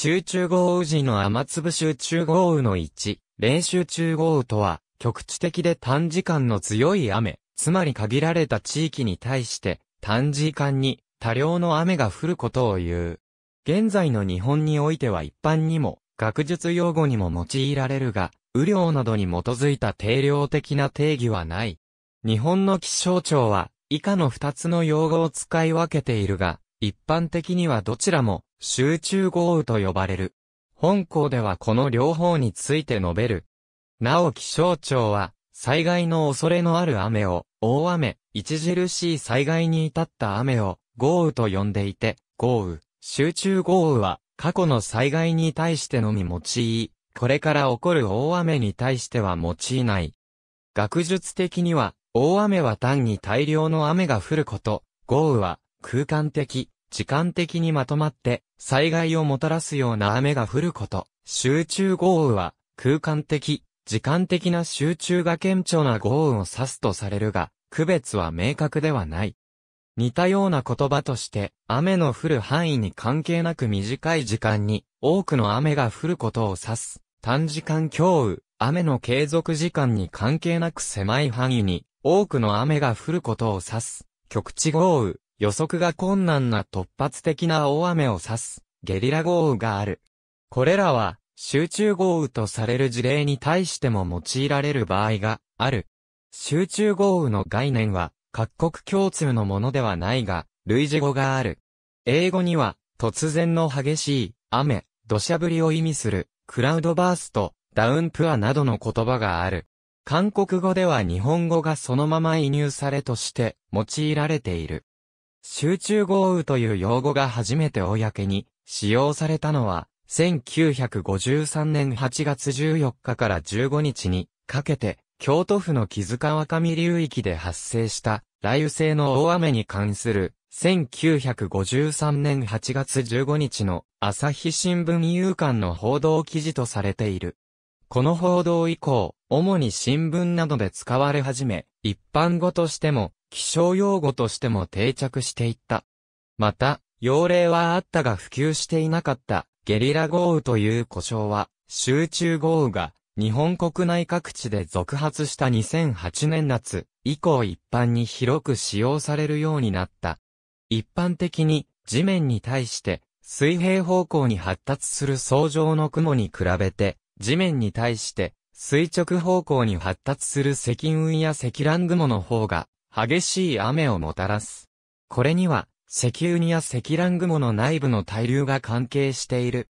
集中豪雨時の雨粒集中豪雨の1、練習中豪雨とは、局地的で短時間の強い雨、つまり限られた地域に対して、短時間に多量の雨が降ることを言う。現在の日本においては一般にも、学術用語にも用いられるが、雨量などに基づいた定量的な定義はない。日本の気象庁は、以下の2つの用語を使い分けているが、一般的にはどちらも、集中豪雨と呼ばれる。本校ではこの両方について述べる。なお気象庁は、災害の恐れのある雨を、大雨、著しい災害に至った雨を、豪雨と呼んでいて、豪雨、集中豪雨は、過去の災害に対してのみ用い、これから起こる大雨に対しては用いない。学術的には、大雨は単に大量の雨が降ること、豪雨は、空間的、時間的にまとまって災害をもたらすような雨が降ること。集中豪雨は空間的、時間的な集中が顕著な豪雨を指すとされるが、区別は明確ではない。似たような言葉として、雨の降る範囲に関係なく短い時間に多くの雨が降ることを指す。短時間強雨、雨の継続時間に関係なく狭い範囲に多くの雨が降ることを指す。局地豪雨、予測が困難な突発的な大雨を指すゲリラ豪雨がある。これらは集中豪雨とされる事例に対しても用いられる場合がある。集中豪雨の概念は各国共通のものではないが、類似語がある。英語には突然の激しい雨、土砂降りを意味するクラウドバースト、ダウンプアなどの言葉がある。韓国語では日本語がそのまま移入されとして用いられている。集中豪雨という用語が初めて公に使用されたのは、1953年8月14日から15日にかけて、京都府の木塚若見流域で発生した雷雨性の大雨に関する1953年8月15日の朝日新聞夕刊の報道記事とされている。この報道以降、主に新聞などで使われ始め、一般語としても気象用語としても定着していった。また、用例はあったが普及していなかったゲリラ豪雨という故障は、集中豪雨が日本国内各地で続発した2008年夏以降一般に広く使用されるようになった。一般的に地面に対して水平方向に発達する層状の雲に比べて地面に対して垂直方向に発達する積雲や積乱雲の方が激しい雨をもたらす。これには、石雲や積乱雲の内部の対流が関係している。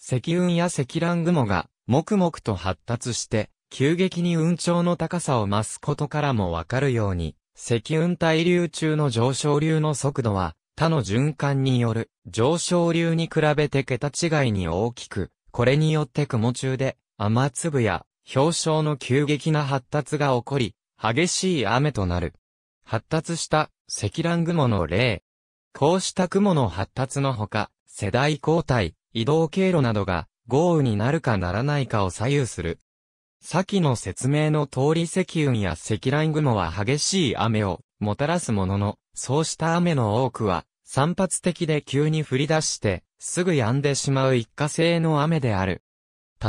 石雲や積乱雲が、黙々と発達して、急激に雲調の高さを増すことからもわかるように、石雲対流中の上昇流の速度は、他の循環による上昇流に比べて桁違いに大きく、これによって雲中で雨粒や氷床の急激な発達が起こり、激しい雨となる。発達した積乱雲の例。こうした雲の発達のほか、世代交代、移動経路などが豪雨になるかならないかを左右する。先の説明の通り積雲や積乱雲は激しい雨をもたらすものの、そうした雨の多くは散発的で急に降り出して、すぐ止んでしまう一過性の雨である。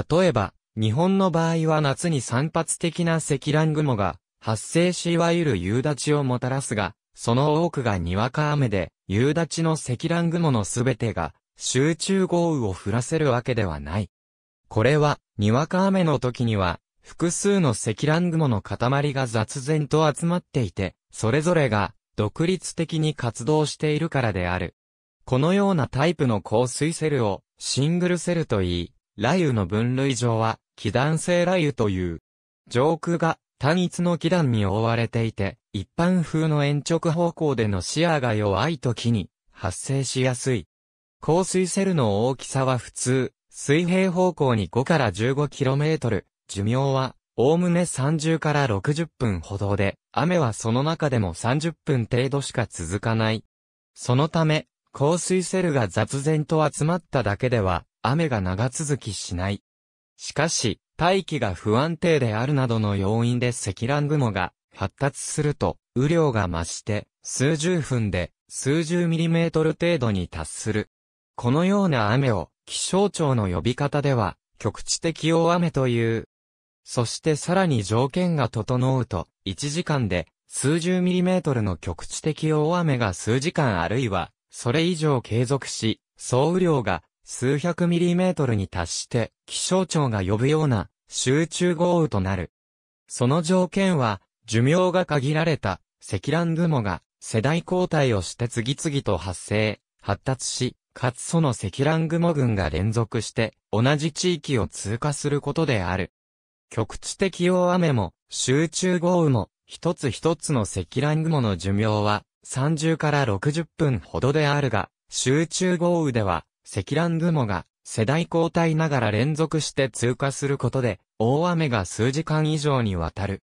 例えば、日本の場合は夏に散発的な積乱雲が発生しいわゆる夕立をもたらすが、その多くがにわか雨で、夕立の積乱雲のすべてが、集中豪雨を降らせるわけではない。これは、にわか雨の時には、複数の積乱雲の塊が雑然と集まっていて、それぞれが、独立的に活動しているからである。このようなタイプの降水セルを、シングルセルと言い、雷雨の分類上は、気断性雷雨という。上空が単一の基段に覆われていて、一般風の延直方向での視野が弱い時に発生しやすい。降水セルの大きさは普通、水平方向に5から 15km、寿命は、おおむね30から60分ほどで、雨はその中でも30分程度しか続かない。そのため、降水セルが雑然と集まっただけでは、雨が長続きしない。しかし、大気が不安定であるなどの要因で積乱雲が発達すると、雨量が増して、数十分で数十ミリメートル程度に達する。このような雨を気象庁の呼び方では、局地的大雨という。そしてさらに条件が整うと、1時間で数十ミリメートルの局地的大雨が数時間あるいは、それ以上継続し、総雨量が数百ミリメートルに達して、気象庁が呼ぶような集中豪雨となる。その条件は、寿命が限られた積乱雲が世代交代をして次々と発生、発達し、かつその積乱雲群が連続して同じ地域を通過することである。局地的大雨も集中豪雨も一つ一つの積乱雲の寿命は30から60分ほどであるが、集中豪雨では積乱雲が世代交代ながら連続して通過することで、大雨が数時間以上にわたる。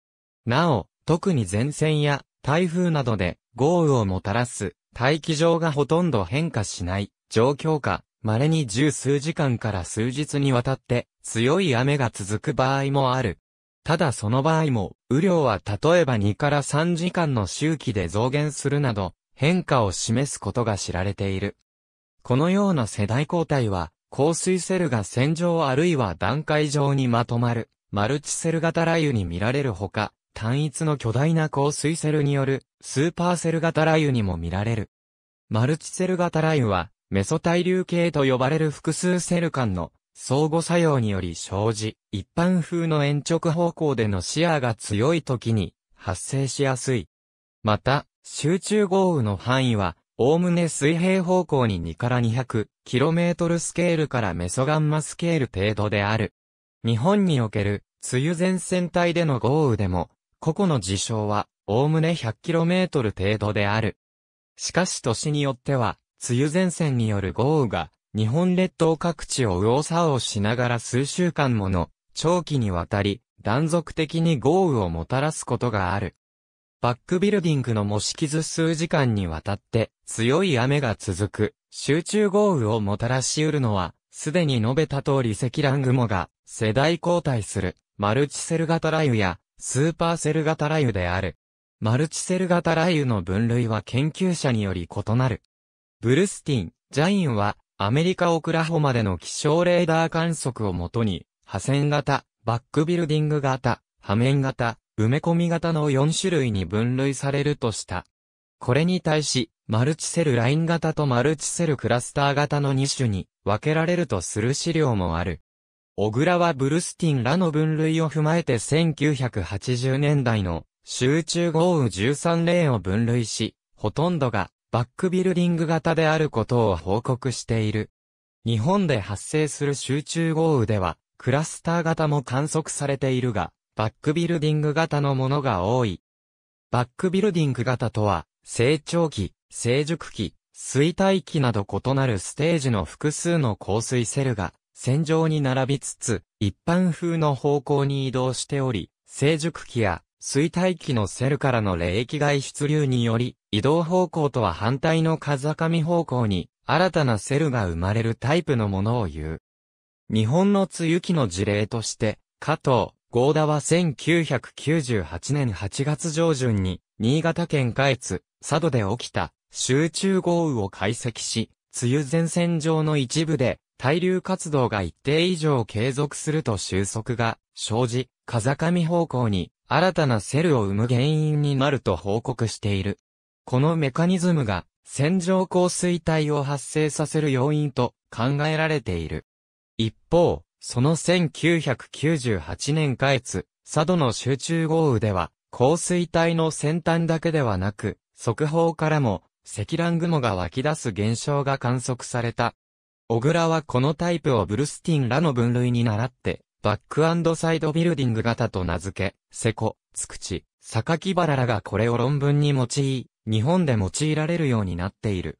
なお、特に前線や台風などで豪雨をもたらす大気上がほとんど変化しない状況下、稀に十数時間から数日にわたって強い雨が続く場合もある。ただその場合も、雨量は例えば2から3時間の周期で増減するなど、変化を示すことが知られている。このような世代交代は、降水セルが線状あるいは段階上にまとまる、マルチセル型雷雨に見られるほか、単一の巨大な降水セルによる、スーパーセル型雷雨にも見られる。マルチセル型雷雨は、メソ対流系と呼ばれる複数セル間の相互作用により生じ、一般風の延直方向での視野が強い時に発生しやすい。また、集中豪雨の範囲はおおむね水平方向に2から 200km スケールからメソガンマスケール程度である。日本における梅雨前線帯での豪雨でも、個々の事象は、おおむね 100km 程度である。しかし年によっては、梅雨前線による豪雨が、日本列島各地を右往左往しながら数週間もの、長期にわたり、断続的に豪雨をもたらすことがある。バックビルディングの模式図数時間にわたって強い雨が続く集中豪雨をもたらし得るのはすでに述べた通り積乱雲が世代交代するマルチセル型雷雨やスーパーセル型雷雨である。マルチセル型雷雨の分類は研究者により異なる。ブルスティン、ジャインはアメリカオクラホマでの気象レーダー観測をもとに、破線型、バックビルディング型、破面型、埋め込み型の4種類に分類されるとした。これに対し、マルチセルライン型とマルチセルクラスター型の2種に分けられるとする資料もある。小倉はブルスティンらの分類を踏まえて1980年代の集中豪雨13例を分類し、ほとんどがバックビルディング型であることを報告している。日本で発生する集中豪雨では、クラスター型も観測されているが、バックビルディング型のものが多い。バックビルディング型とは、成長期、成熟期、衰退期など異なるステージの複数の降水セルが線上に並びつつ、一般風の方向に移動しており、成熟期や衰退期のセルからの冷液外出流により、移動方向とは反対の風上方向に新たなセルが生まれるタイプのものを言う。日本の梅雨期の事例として、加藤、合田は1998年8月上旬に、新潟県下越、佐渡で起きた集中豪雨を解析し、梅雨前線上の一部で、対流活動が一定以上継続すると収束が生じ、風上方向に新たなセルを生む原因になると報告している。このメカニズムが線状降水帯を発生させる要因と考えられている。一方、その1998年下越、佐渡の集中豪雨では、降水帯の先端だけではなく、側方からも、積乱雲が湧き出す現象が観測された。小倉はこのタイプをブルスティンらの分類に倣って、バックサイドビルディング型と名付け、セコ、つくち、榊原らがこれを論文に用い、日本で用いられるようになっている。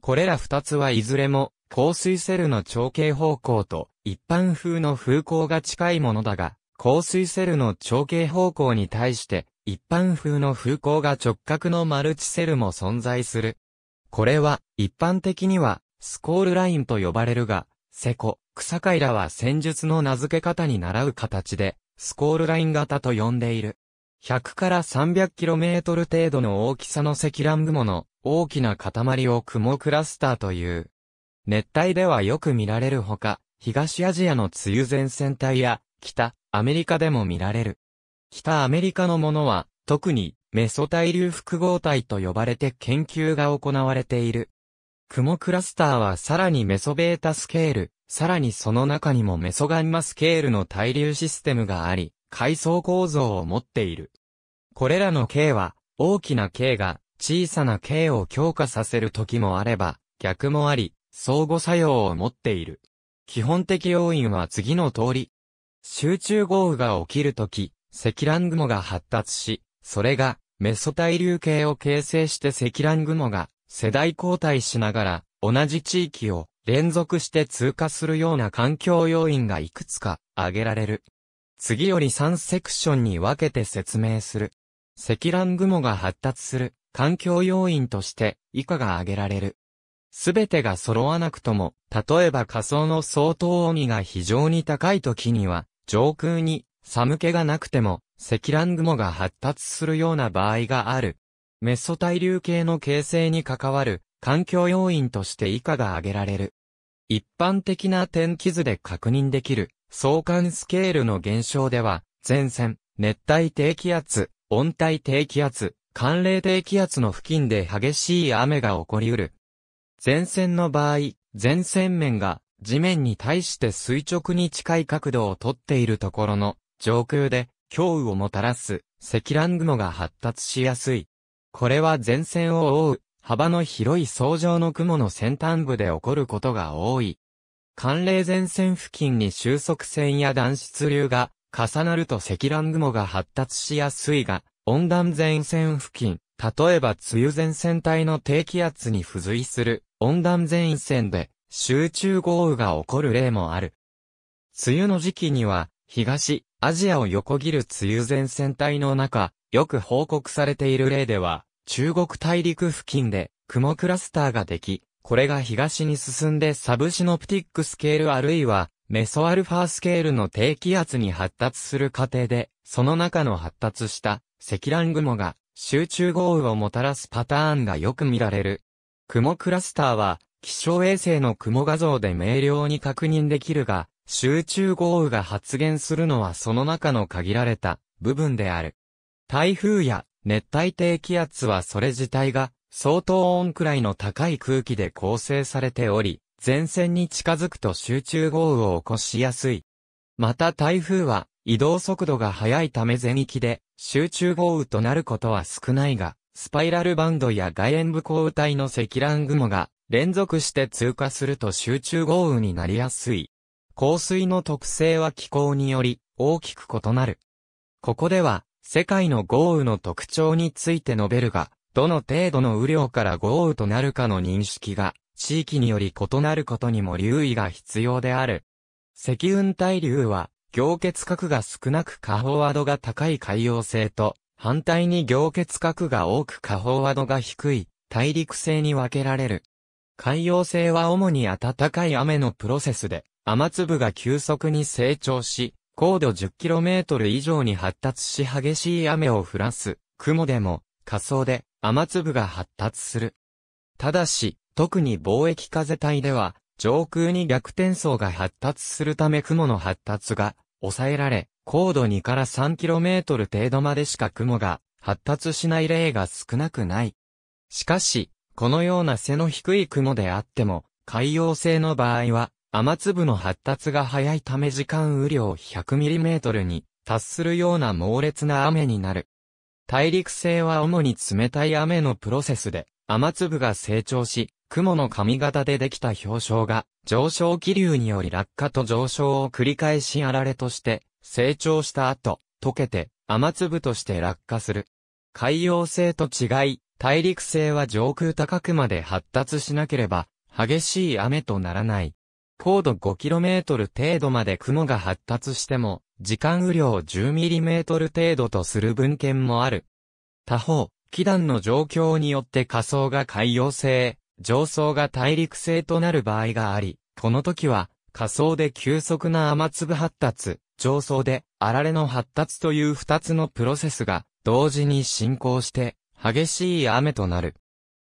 これら二つはいずれも、香水セルの長径方向と一般風の風向が近いものだが、香水セルの長径方向に対して一般風の風向が直角のマルチセルも存在する。これは一般的にはスコールラインと呼ばれるが、セコ、草海らは戦術の名付け方に習う形で、スコールライン型と呼んでいる。100から 300km 程度の大きさの積乱雲の大きな塊を雲クラスターという。熱帯ではよく見られるほか、東アジアの梅雨前線帯や、北、アメリカでも見られる。北アメリカのものは、特に、メソ対流複合体と呼ばれて研究が行われている。雲クラスターはさらにメソベータスケール、さらにその中にもメソガンマスケールの対流システムがあり、階層構造を持っている。これらの径は、大きな径が小さな径を強化させる時もあれば、逆もあり、相互作用を持っている。基本的要因は次の通り。集中豪雨が起きるとき、積乱雲が発達し、それがメソ対流系を形成して積乱雲が世代交代しながら同じ地域を連続して通過するような環境要因がいくつか挙げられる。次より3セクションに分けて説明する。積乱雲が発達する環境要因として以下が挙げられる。すべてが揃わなくとも、例えば仮想の相当温みが非常に高い時には、上空に寒気がなくても、積乱雲が発達するような場合がある。メッソ対流系の形成に関わる環境要因として以下が挙げられる。一般的な天気図で確認できる相関スケールの現象では、前線、熱帯低気圧、温帯低気圧、寒冷低気圧の付近で激しい雨が起こり得る。前線の場合、前線面が地面に対して垂直に近い角度をとっているところの上空で強雨をもたらす積乱雲が発達しやすい。これは前線を覆う幅の広い層状の雲の先端部で起こることが多い。寒冷前線付近に収束線や暖湿流が重なると積乱雲が発達しやすいが、温暖前線付近、例えば梅雨前線帯の低気圧に付随する温暖前線で集中豪雨が起こる例もある。梅雨の時期には東アジアを横切る梅雨前線帯の中、よく報告されている例では、中国大陸付近で雲クラスターができ、これが東に進んでサブシノプティックスケールあるいはメソアルファースケールの低気圧に発達する過程で、その中の発達した積乱雲が集中豪雨をもたらすパターンがよく見られる。雲クラスターは、気象衛星の雲画像で明瞭に確認できるが、集中豪雨が発現するのはその中の限られた部分である。台風や熱帯低気圧はそれ自体が相当音くらいの高い空気で構成されており、前線に近づくと集中豪雨を起こしやすい。また台風は移動速度が速いため全域で集中豪雨となることは少ないが、スパイラルバンドや外縁部降雨帯の積乱雲が連続して通過すると集中豪雨になりやすい。降水の特性は気候により大きく異なる。ここでは世界の豪雨の特徴について述べるが、どの程度の雨量から豪雨となるかの認識が地域により異なることにも留意が必要である。積雲対流は凝結核が少なく下飽和度が高い海洋性と、反対に凝結核が多く下飽和度が低い大陸性に分けられる。海洋性は主に暖かい雨のプロセスで、雨粒が急速に成長し、高度 10km 以上に発達し激しい雨を降らす、雲でも、仮想で、雨粒が発達する。ただし、特に貿易風帯では、上空に逆転層が発達するため雲の発達が抑えられ、高度2から 3km 程度までしか雲が発達しない例が少なくない。しかし、このような背の低い雲であっても、海洋性の場合は、雨粒の発達が早いため時間雨量 100mm に達するような猛烈な雨になる。大陸性は主に冷たい雨のプロセスで、雨粒が成長し、雲の髪型でできた氷床が、上昇気流により落下と上昇を繰り返しあられとして、成長した後、溶けて、雨粒として落下する。海洋性と違い、大陸性は上空高くまで発達しなければ、激しい雨とならない。高度 5km 程度まで雲が発達しても、時間雨量 10mm 程度とする文献もある。他方、気団の状況によって下層が海洋性、上層が大陸性となる場合があり、この時は、下層で急速な雨粒発達、上層であられの発達という二つのプロセスが、同時に進行して、激しい雨となる。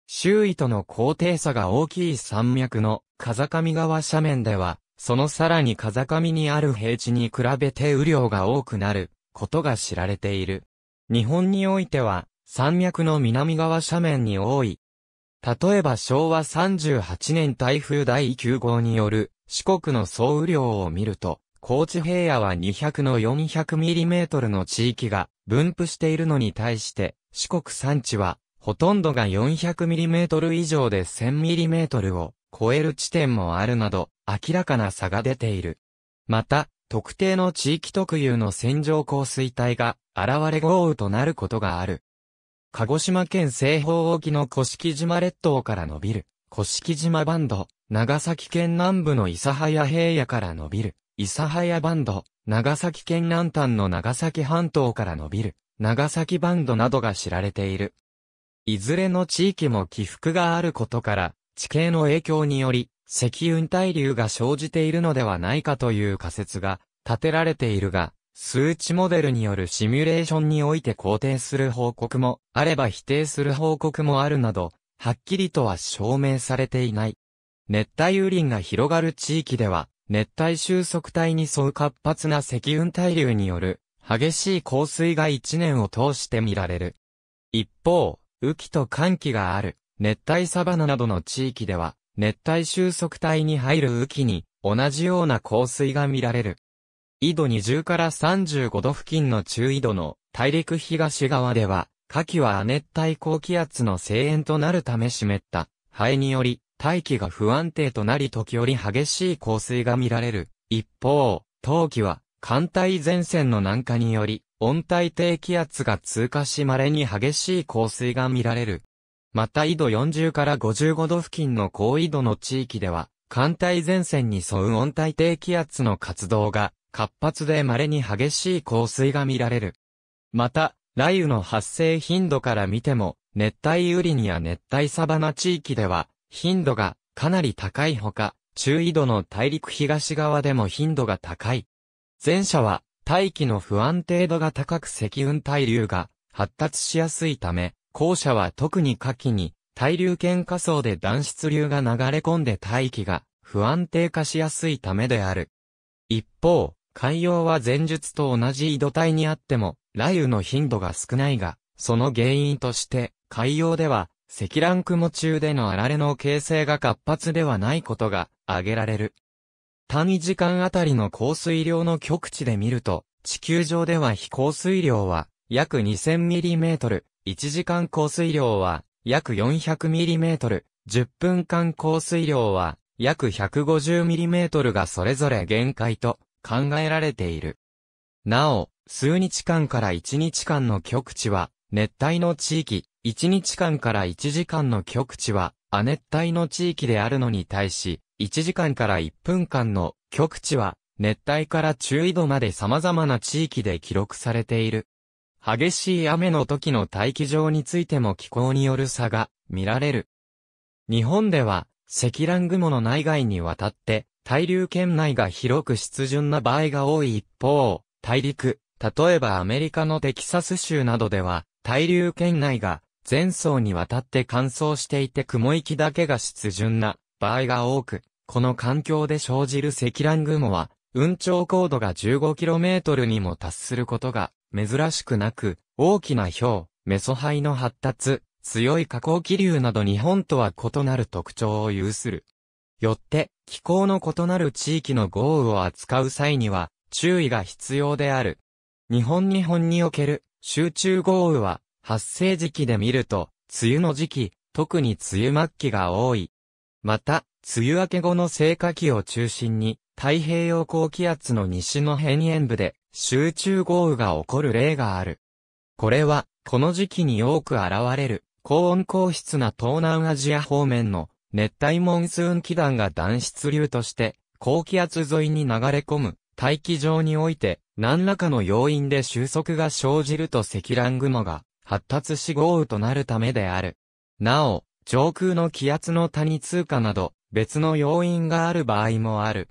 周囲との高低差が大きい山脈の風上川斜面では、そのさらに風上にある平地に比べて雨量が多くなることが知られている。日本においては、山脈の南側斜面に多い。例えば昭和38年台風第9号による四国の総雨量を見ると、高知平野は200の4 0 0トルの地域が分布しているのに対して、四国山地は、ほとんどが4 0 0トル以上で1 0 0 0トルを超える地点もあるなど、明らかな差が出ている。また、特定の地域特有の線状降水帯が現れ豪雨となることがある。鹿児島県西方沖の甑島列島から伸びる、甑島バンド、長崎県南部の諫早平野から伸びる、諫早バンド、長崎県南端の長崎半島から伸びる、長崎バンドなどが知られている。いずれの地域も起伏があることから、地形の影響により、積雲対流が生じているのではないかという仮説が立てられているが、数値モデルによるシミュレーションにおいて肯定する報告もあれば否定する報告もあるなど、はっきりとは証明されていない。熱帯雨林が広がる地域では、熱帯収束帯に沿う活発な積雲対流による激しい降水が一年を通して見られる。一方、雨季と寒季がある熱帯サバナなどの地域では、熱帯収束帯に入る雨季に同じような降水が見られる。緯度20から35度付近の中緯度の大陸東側では、夏季は亜熱帯高気圧の声援となるため湿った肺により、大気が不安定となり時折激しい降水が見られる。一方、冬季は寒帯前線の南下により、温帯低気圧が通過し稀に激しい降水が見られる。また緯度40から55度付近の高緯度の地域では、寒帯前線に沿う温帯低気圧の活動が活発で稀に激しい降水が見られる。また、雷雨の発生頻度から見ても、熱帯雨林や熱帯サバナ地域では、頻度がかなり高いほか、中緯度の大陸東側でも頻度が高い。前者は、大気の不安定度が高く積雲対流が発達しやすいため、後者は特に夏季に、対流圏下層で暖湿流が流れ込んで大気が不安定化しやすいためである。一方、海洋は前述と同じ緯度帯にあっても、雷雨の頻度が少ないが、その原因として、海洋では、積乱雲中でのあられの形成が活発ではないことが挙げられる。単位時間あたりの降水量の極地で見ると、地球上では非降水量は約 2000mm、1時間降水量は約 400mm、10分間降水量は約 150mm がそれぞれ限界と考えられている。なお、数日間から1日間の極地は、熱帯の地域、1日間から1時間の極地は、亜熱帯の地域であるのに対し、1時間から1分間の極地は、熱帯から中緯度まで様々な地域で記録されている。激しい雨の時の大気上についても気候による差が見られる。日本では、積乱雲の内外にわたって対流圏内が広く湿潤な場合が多い一方、大陸、例えばアメリカのテキサス州などでは、対流圏内が前層にわたって乾燥していて雲行きだけが湿潤な場合が多く、この環境で生じる積乱雲は、雲頂高度が 15km にも達することが珍しくなく、大きな氷、メソ灰の発達、強い下降気流など日本とは異なる特徴を有する。よって、気候の異なる地域の豪雨を扱う際には注意が必要である。日本日本における集中豪雨は発生時期で見ると梅雨の時期、特に梅雨末期が多い。また、梅雨明け後の成果期を中心に太平洋高気圧の西の辺縁部で集中豪雨が起こる例がある。これは、この時期に多く現れる、高温高湿な東南アジア方面の熱帯モンスーン気団が暖湿流として、高気圧沿いに流れ込む、大気上において、何らかの要因で収束が生じると積乱雲が発達し豪雨となるためである。なお、上空の気圧の谷通過など、別の要因がある場合もある。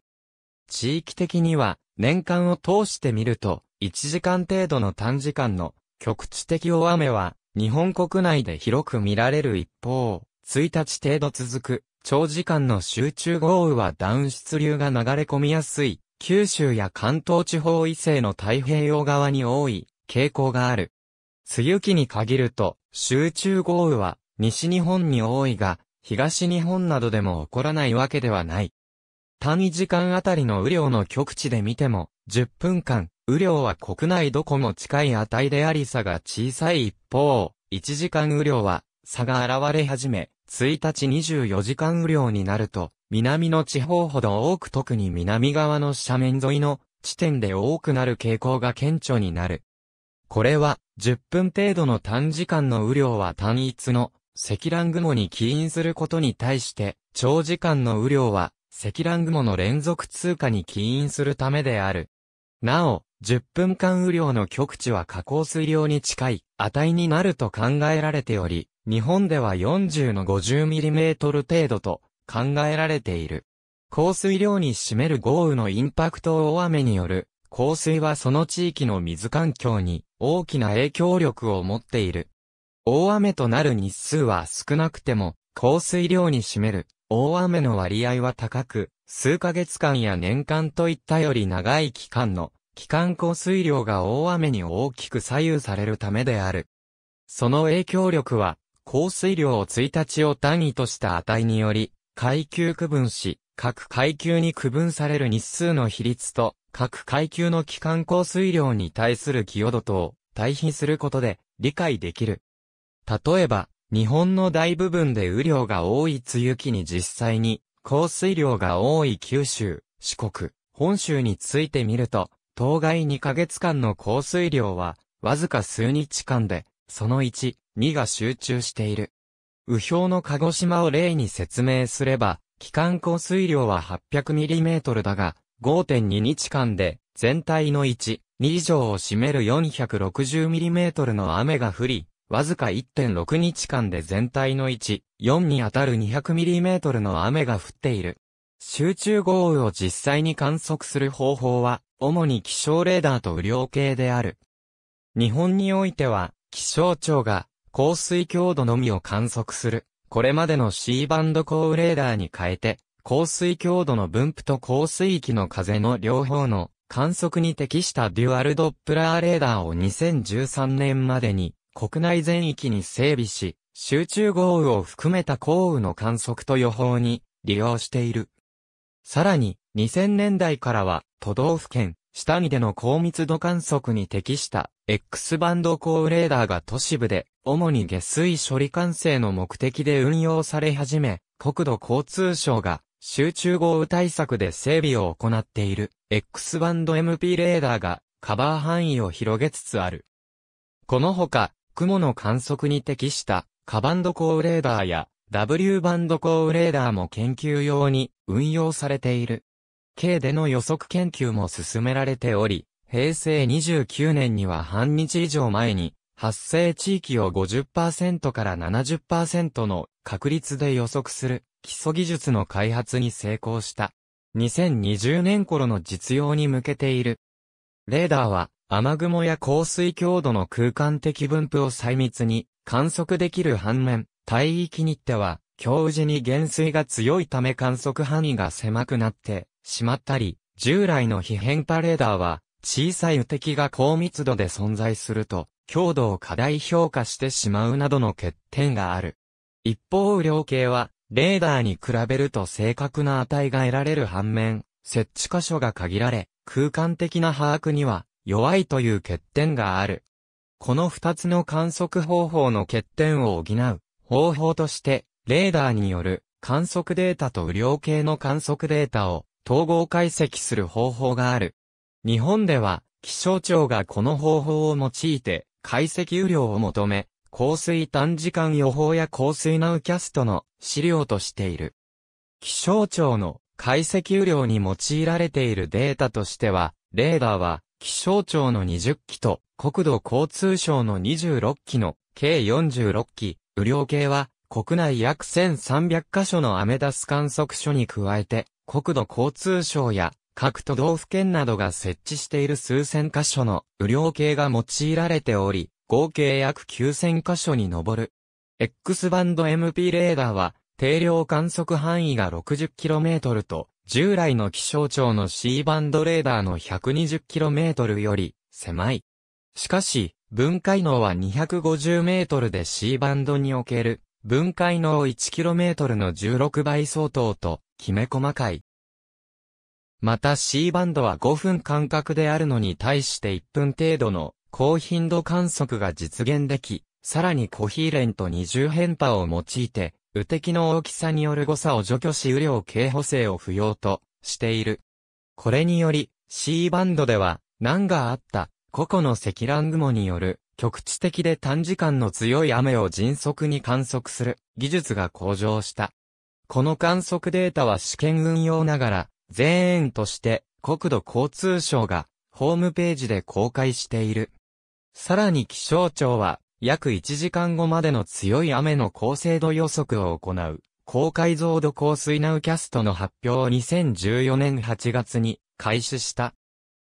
地域的には、年間を通してみると、1時間程度の短時間の局地的大雨は、日本国内で広く見られる一方、1日程度続く、長時間の集中豪雨は暖湿流が流れ込みやすい、九州や関東地方以西の太平洋側に多い傾向がある。梅雨期に限ると、集中豪雨は西日本に多いが、東日本などでも起こらないわけではない。単位時間あたりの雨量の局地で見ても、10分間、雨量は国内どこも近い値であり差が小さい一方、1時間雨量は差が現れ始め、1日24時間雨量になると、南の地方ほど多く特に南側の斜面沿いの地点で多くなる傾向が顕著になる。これは、10分程度の短時間の雨量は単一の積乱雲に起因することに対して、長時間の雨量は積乱雲の連続通過に起因するためである。なお、10分間雨量の極地は下降水量に近い値になると考えられており、日本では40の 50mm 程度と考えられている。降水量に占める豪雨のインパクト大雨による降水はその地域の水環境に大きな影響力を持っている。大雨となる日数は少なくても降水量に占める大雨の割合は高く、数ヶ月間や年間といったより長い期間の気管降水量が大雨に大きく左右されるためである。その影響力は、降水量を1日を単位とした値により、階級区分し、各階級に区分される日数の比率と、各階級の気管降水量に対する寄与度とを対比することで理解できる。例えば、日本の大部分で雨量が多い梅雨期に実際に降水量が多い九州、四国、本州についてみると、当該2ヶ月間の降水量は、わずか数日間で、その1、2が集中している。右表の鹿児島を例に説明すれば、期間降水量は 800mm だが、5.2日間で、全体の1、2以上を占める 460mm の雨が降り、わずか1.6日間で全体の1、4にあたる 200mm の雨が降っている。集中豪雨を実際に観測する方法は、主に気象レーダーと雨量計である。日本においては、気象庁が降水強度のみを観測する、これまでの C バンド降雨レーダーに変えて、降水強度の分布と降水域の風の両方の観測に適したデュアルドップラーレーダーを2013年までに国内全域に整備し、集中豪雨を含めた降雨の観測と予報に利用している。さらに、2000年代からは、都道府県、下見での高密度観測に適した X バンド高レーダーが都市部で、主に下水処理管制の目的で運用され始め、国土交通省が集中豪雨対策で整備を行っている X バンド MP レーダーがカバー範囲を広げつつある。このほか、雲の観測に適したカバンド高レーダーや W バンドコーレーダーも研究用に運用されている。K での予測研究も進められており、平成29年には半日以上前に、発生地域を50%から70%の確率で予測する基礎技術の開発に成功した。2020年頃の実用に向けている。レーダーは雨雲や降水強度の空間的分布を細密に観測できる反面、帯域にっては、強時に減衰が強いため観測範囲が狭くなってしまったり、従来の非変化レーダーは、小さい雨滴が高密度で存在すると、強度を過大評価してしまうなどの欠点がある。一方雨量計は、レーダーに比べると正確な値が得られる反面、設置箇所が限られ、空間的な把握には弱いという欠点がある。この二つの観測方法の欠点を補う方法として、レーダーによる観測データと雨量計の観測データを統合解析する方法がある。日本では、気象庁がこの方法を用いて、解析雨量を求め、降水短時間予報や降水ナウキャストの資料としている。気象庁の解析雨量に用いられているデータとしては、レーダーは気象庁の20機と国土交通省の26機の計46機、雨量計は、国内約1300カ所のアメダス観測所に加えて、国土交通省や各都道府県などが設置している数千箇所の雨量計が用いられており、合計約9000箇所に上る。X バンド MP レーダーは、定量観測範囲が 60km と、従来の気象庁の C バンドレーダーの 120km より狭い。しかし、分解能は250メートルで C バンドにおける、分解能 1km の16倍相当と、きめ細かい。また C バンドは5分間隔であるのに対して1分程度の高頻度観測が実現でき、さらにコヒーレント20変波を用いて、雨滴の大きさによる誤差を除去し雨量計補正を不要としている。これにより C バンドでは難があった個々の積乱雲による局地的で短時間の強い雨を迅速に観測する技術が向上した。この観測データは試験運用ながら、全員として国土交通省がホームページで公開している。さらに気象庁は約1時間後までの強い雨の高精度予測を行う高解像度降水ナウキャストの発表を2014年8月に開始した。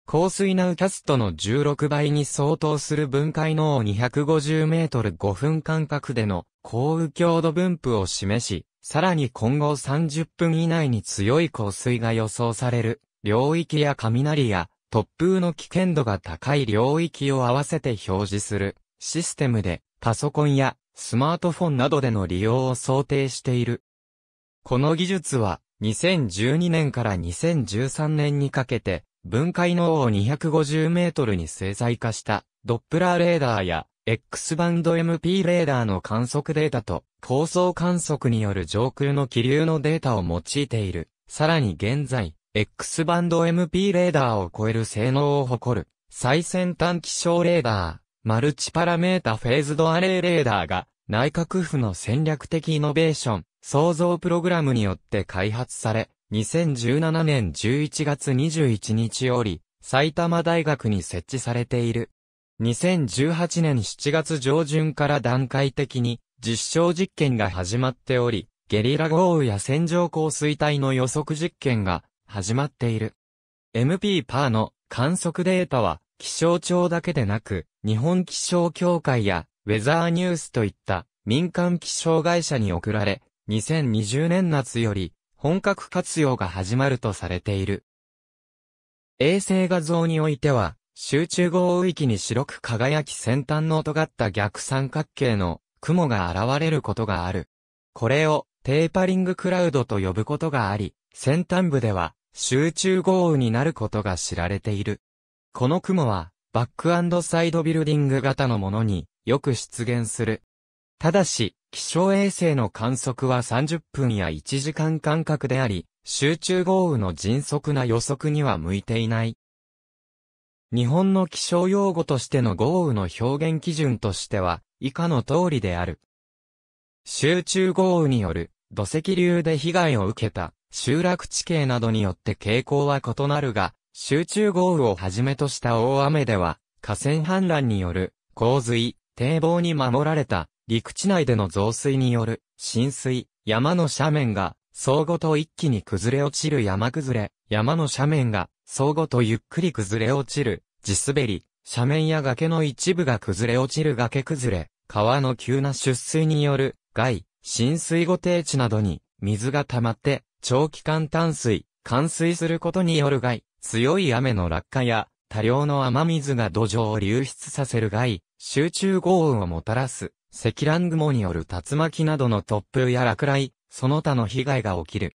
高水ナウキャストの16倍に相当する分解能を250メートル5分間隔での降雨強度分布を示し、さらに今後30分以内に強い降水が予想される領域や雷や突風の危険度が高い領域を合わせて表示するシステムでパソコンやスマートフォンなどでの利用を想定している。この技術は2012年から2013年にかけて分解能を250メートルに精細化したドップラーレーダーや X バンド MP レーダーの観測データと高層観測による上空の気流のデータを用いている。さらに現在、X バンド MP レーダーを超える性能を誇る最先端気象レーダー、マルチパラメータフェーズドアレイレーダーが内閣府の戦略的イノベーション、創造プログラムによって開発され、2017年11月21日より、埼玉大学に設置されている。2018年7月上旬から段階的に実証実験が始まっており、ゲリラ豪雨や線状降水帯の予測実験が始まっている。MP パーの観測データは気象庁だけでなく、日本気象協会やウェザーニュースといった民間気象会社に送られ、2020年夏より本格活用が始まるとされている。衛星画像においては、集中豪雨域に白く輝き先端の尖った逆三角形の雲が現れることがある。これをテーパリングクラウドと呼ぶことがあり、先端部では集中豪雨になることが知られている。この雲はバックサイドビルディング型のものによく出現する。ただし、気象衛星の観測は30分や1時間間隔であり、集中豪雨の迅速な予測には向いていない。日本の気象用語としての豪雨の表現基準としては、以下の通りである。集中豪雨による土石流で被害を受けた集落地形などによって傾向は異なるが、集中豪雨をはじめとした大雨では、河川氾濫による洪水、堤防に守られた陸地内での増水による浸水、山の斜面が相互と一気に崩れ落ちる山崩れ、山の斜面が相互とゆっくり崩れ落ちる地滑り、斜面や崖の一部が崩れ落ちる崖崩れ、川の急な出水による害、浸水後低地などに水が溜まって長期間淡水、冠水することによる害、強い雨の落下や多量の雨水が土壌を流出させる害、集中豪雨をもたらす積乱雲による竜巻などの突風や落雷、その他の被害が起きる。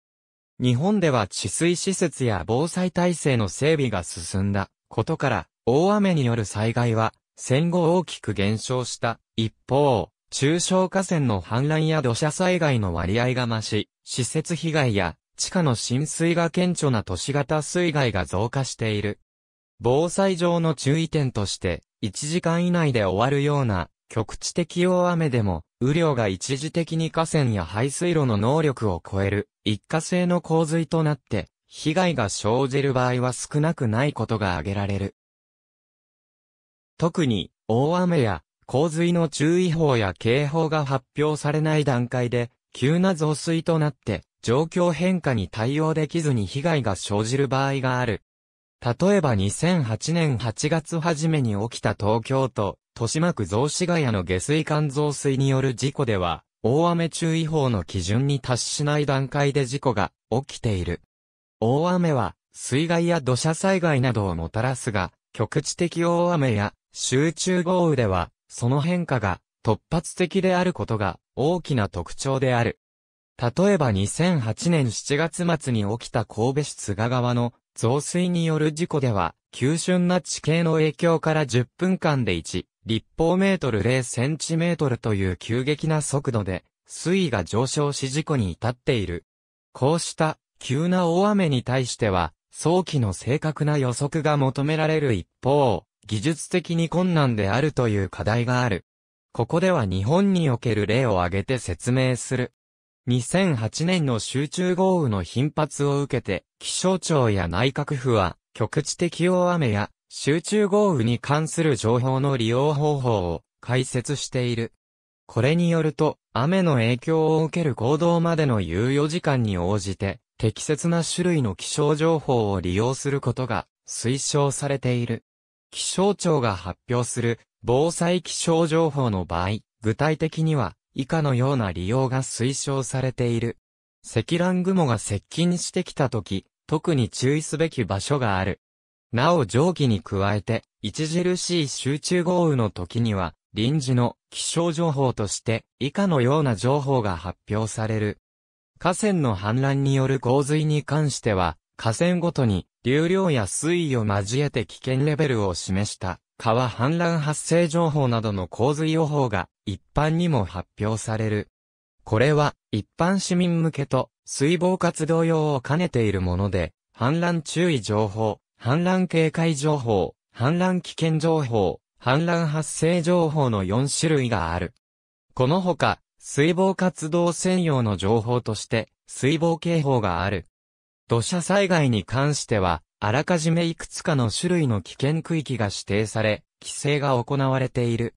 日本では治水施設や防災体制の整備が進んだことから、大雨による災害は戦後大きく減少した。一方、中小河川の氾濫や土砂災害の割合が増し、施設被害や地下の浸水が顕著な都市型水害が増加している。防災上の注意点として、1時間以内で終わるような局地的大雨でも、雨量が一時的に河川や排水路の能力を超える一過性の洪水となって、被害が生じる場合は少なくないことが挙げられる。特に、大雨や洪水の注意報や警報が発表されない段階で、急な増水となって、状況変化に対応できずに被害が生じる場合がある。例えば2008年8月初めに起きた東京都豊島区雑司ヶ谷の下水管増水による事故では、大雨注意報の基準に達しない段階で事故が起きている。大雨は、水害や土砂災害などをもたらすが、局地的大雨や集中豪雨では、その変化が突発的であることが大きな特徴である。例えば2008年7月末に起きた神戸市津賀川の増水による事故では、急峻な地形の影響から10分間で1、立方メートル0センチメートルという急激な速度で、水位が上昇し事故に至っている。こうした急な大雨に対しては、早期の正確な予測が求められる一方、技術的に困難であるという課題がある。ここでは日本における例を挙げて説明する。2008年の集中豪雨の頻発を受けて、気象庁や内閣府は、局地的大雨や集中豪雨に関する情報の利用方法を解説している。これによると、雨の影響を受ける行動までの猶予時間に応じて、適切な種類の気象情報を利用することが推奨されている。気象庁が発表する防災気象情報の場合、具体的には以下のような利用が推奨されている。積乱雲が接近してきた時、特に注意すべき場所がある。なお上記に加えて、著しい集中豪雨の時には、臨時の気象情報として以下のような情報が発表される。河川の氾濫による洪水に関しては、河川ごとに流量や水位を交えて危険レベルを示した川氾濫発生情報などの洪水予報が一般にも発表される。これは一般市民向けと水防活動用を兼ねているもので、氾濫注意情報、氾濫警戒情報、氾濫危険情報、氾濫発生情報の4種類がある。このほか、水防活動専用の情報として、水防警報がある。土砂災害に関しては、あらかじめいくつかの種類の危険区域が指定され、規制が行われている。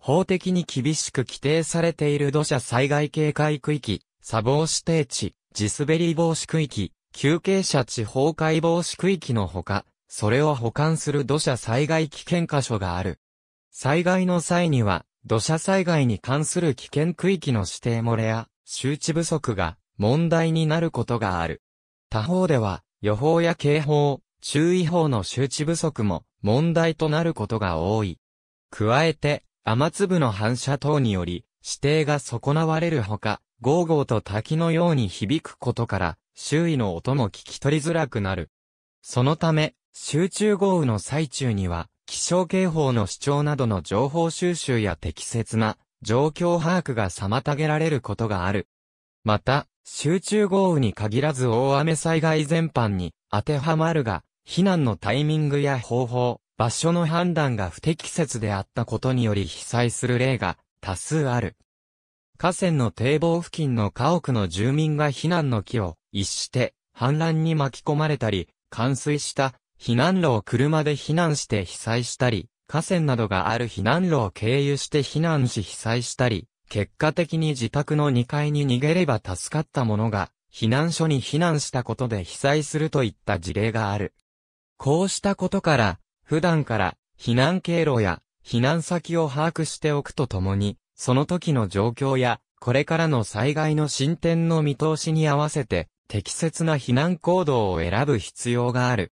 法的に厳しく規定されている土砂災害警戒区域、砂防指定地、地滑り防止区域、休憩者地方解剖し区域のほか、それを保管する土砂災害危険箇所がある。災害の際には、土砂災害に関する危険区域の指定漏れや、周知不足が問題になることがある。他方では、予報や警報、注意報の周知不足も問題となることが多い。加えて、雨粒の反射等により、指定が損なわれるほか、ゴーゴーと滝のように響くことから、周囲の音も聞き取りづらくなる。そのため、集中豪雨の最中には、気象警報の主張などの情報収集や適切な状況把握が妨げられることがある。また、集中豪雨に限らず大雨災害全般に当てはまるが、避難のタイミングや方法、場所の判断が不適切であったことにより被災する例が多数ある。河川の堤防付近の家屋の住民が避難の木を一して氾濫に巻き込まれたり、冠水した避難路を車で避難して被災したり、河川などがある避難路を経由して避難し被災したり、結果的に自宅の2階に逃げれば助かった者が、避難所に避難したことで被災するといった事例がある。こうしたことから、普段から避難経路や避難先を把握しておくとともに、その時の状況や、これからの災害の進展の見通しに合わせて、適切な避難行動を選ぶ必要がある。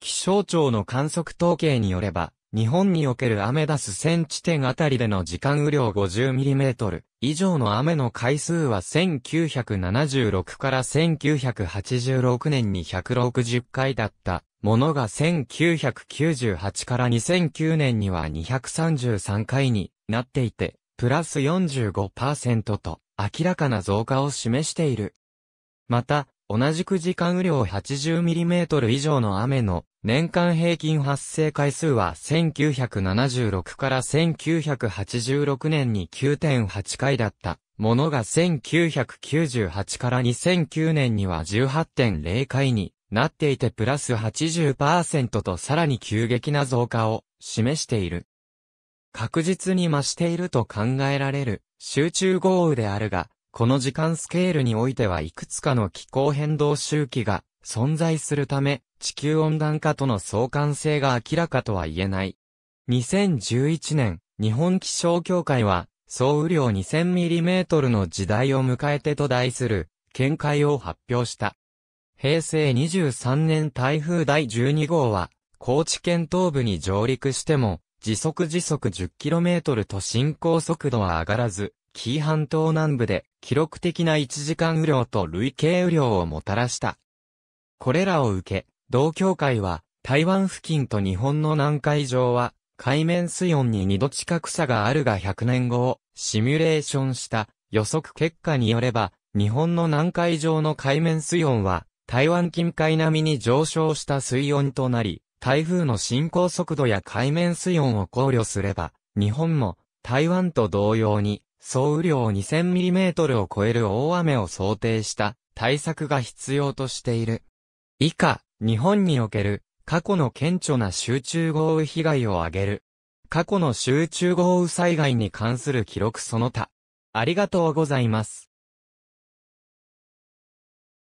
気象庁の観測統計によれば、日本におけるアメダス1000地点あたりでの時間雨量 50mm 以上の雨の回数は1976から1986年に160回だったものが1998から2009年には233回になっていて、プラス45%と明らかな増加を示している。また、同じく時間雨量 80mm 以上の雨の年間平均発生回数は1976から1986年に9.8回だったものが1998から2009年には18.0回になっていてプラス80%とさらに急激な増加を示している。確実に増していると考えられる集中豪雨であるが、この時間スケールにおいてはいくつかの気候変動周期が存在するため、地球温暖化との相関性が明らかとは言えない。2011年、日本気象協会は、総雨量 2000mm の時代を迎えてと題する、見解を発表した。平成23年台風第12号は、高知県東部に上陸しても、時速時速 10km と進行速度は上がらず、紀伊半島南部で記録的な1時間雨量と累計雨量をもたらした。これらを受け、同協会は台湾付近と日本の南海上は海面水温に2度近く差があるが100年後をシミュレーションした予測結果によれば日本の南海上の海面水温は台湾近海並みに上昇した水温となり台風の進行速度や海面水温を考慮すれば日本も台湾と同様に総雨量 2000mm を超える大雨を想定した対策が必要としている。以下、日本における過去の顕著な集中豪雨被害を挙げる。過去の集中豪雨災害に関する記録その他。ありがとうございます。